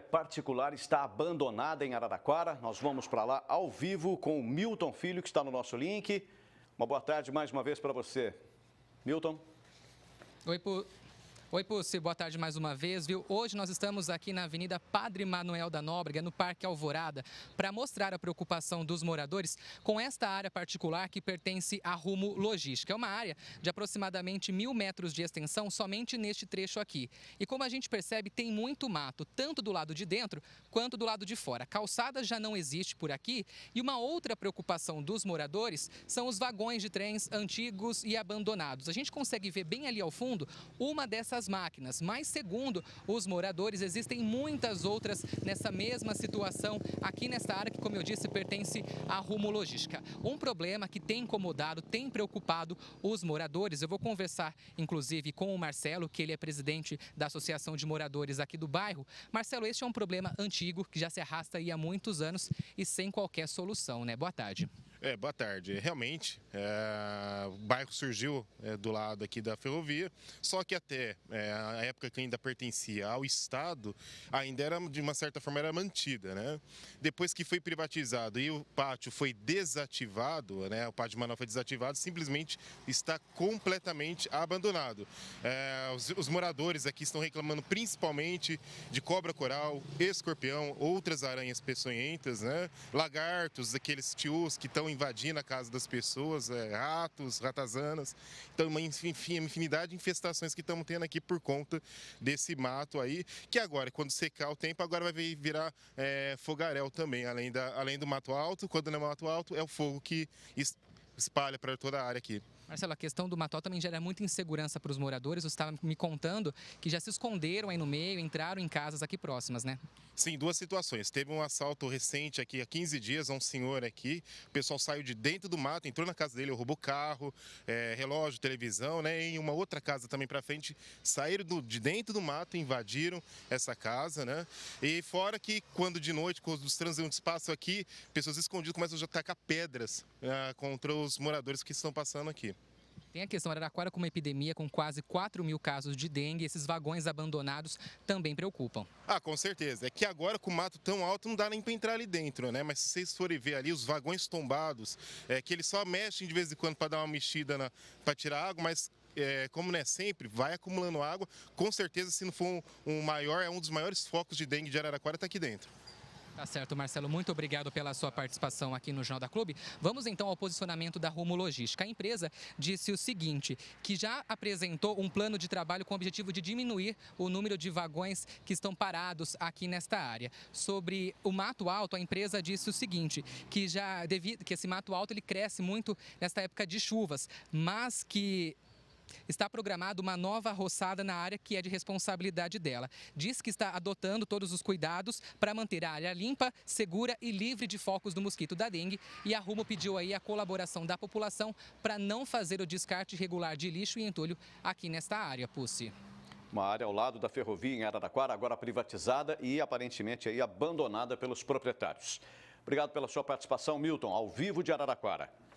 particular está abandonada em Araraquara. Nós vamos para lá ao vivo com o Milton Filho, que está no nosso link. Uma boa tarde mais uma vez para você. Milton. Oi, Oi, Pussi, boa tarde mais uma vez, viu? Hoje nós estamos aqui na Avenida Padre Manuel da Nóbrega, no Parque Alvorada, para mostrar a preocupação dos moradores com esta área particular que pertence a Rumo Logística. É uma área de aproximadamente mil metros de extensão somente neste trecho aqui. E como a gente percebe, tem muito mato, tanto do lado de dentro quanto do lado de fora. Calçada já não existe por aqui e uma outra preocupação dos moradores são os vagões de trens antigos e abandonados. A gente consegue ver bem ali ao fundo uma dessas máquinas. Mas, segundo os moradores, existem muitas outras nessa mesma situação aqui nesta área que, como eu disse, pertence à Rumo Logística. Um problema que tem incomodado, tem preocupado os moradores. Eu vou conversar, inclusive, com o Marcelo, que ele é presidente da Associação de Moradores aqui do bairro. Marcelo, este é um problema antigo que já se arrasta há muitos anos e sem qualquer solução, né? Boa tarde. É, boa tarde. Realmente, é, o bairro surgiu é, do lado aqui da ferrovia, só que até é, a época que ainda pertencia ao Estado, ainda era, de uma certa forma, era mantida, né? Depois que foi privatizado e o pátio foi desativado, né, o pátio de Manaus foi desativado, simplesmente está completamente abandonado. É, os, os, moradores aqui estão reclamando principalmente de cobra coral, escorpião, outras aranhas peçonhentas, né? Lagartos, aqueles tios que estão em invadindo a casa das pessoas, é, ratos, ratazanas. Então, uma infinidade de infestações que estamos tendo aqui por conta desse mato aí, que agora, quando secar o tempo, agora vai virar é, fogaréu também, além, da, além do mato alto. Quando não é mato alto, é o fogo que espalha para toda a área aqui. Marcelo, a questão do mató também gera muita insegurança para os moradores. Você estava tá me contando que já se esconderam aí no meio, entraram em casas aqui próximas, né? Sim, duas situações. Teve um assalto recente aqui há 15 dias a um senhor aqui. O pessoal saiu de dentro do mato, entrou na casa dele, roubou carro, é, relógio, televisão, né? em uma outra casa também para frente, saíram do, de dentro do mato, invadiram essa casa, né? E fora que quando de noite, quando os transeuntes passam aqui, pessoas escondidas começam a atacar pedras né? contra os moradores que estão passando aqui. Tem a questão Araraquara com uma epidemia com quase 4 mil casos de dengue. Esses vagões abandonados também preocupam. Ah, com certeza. É que agora com o mato tão alto não dá nem para entrar ali dentro, né? Mas se vocês forem ver ali os vagões tombados, é que eles só mexem de vez em quando para dar uma mexida na... para tirar água, mas é, como não é sempre, vai acumulando água. Com certeza, se não for um, um maior, é um dos maiores focos de dengue de Araraquara, está aqui dentro. Tá certo, Marcelo. Muito obrigado pela sua participação aqui no Jornal da Clube. Vamos então ao posicionamento da Rumo Logística. A empresa disse o seguinte, que já apresentou um plano de trabalho com o objetivo de diminuir o número de vagões que estão parados aqui nesta área. Sobre o mato alto, a empresa disse o seguinte, que já devido que esse mato alto ele cresce muito nesta época de chuvas, mas que está programada uma nova roçada na área que é de responsabilidade dela. Diz que está adotando todos os cuidados para manter a área limpa, segura e livre de focos do mosquito da dengue e a Rumo pediu aí a colaboração da população para não fazer o descarte regular de lixo e entulho aqui nesta área, Pucci. Uma área ao lado da ferrovia em Araraquara, agora privatizada e aparentemente aí abandonada pelos proprietários. Obrigado pela sua participação, Milton, ao vivo de Araraquara.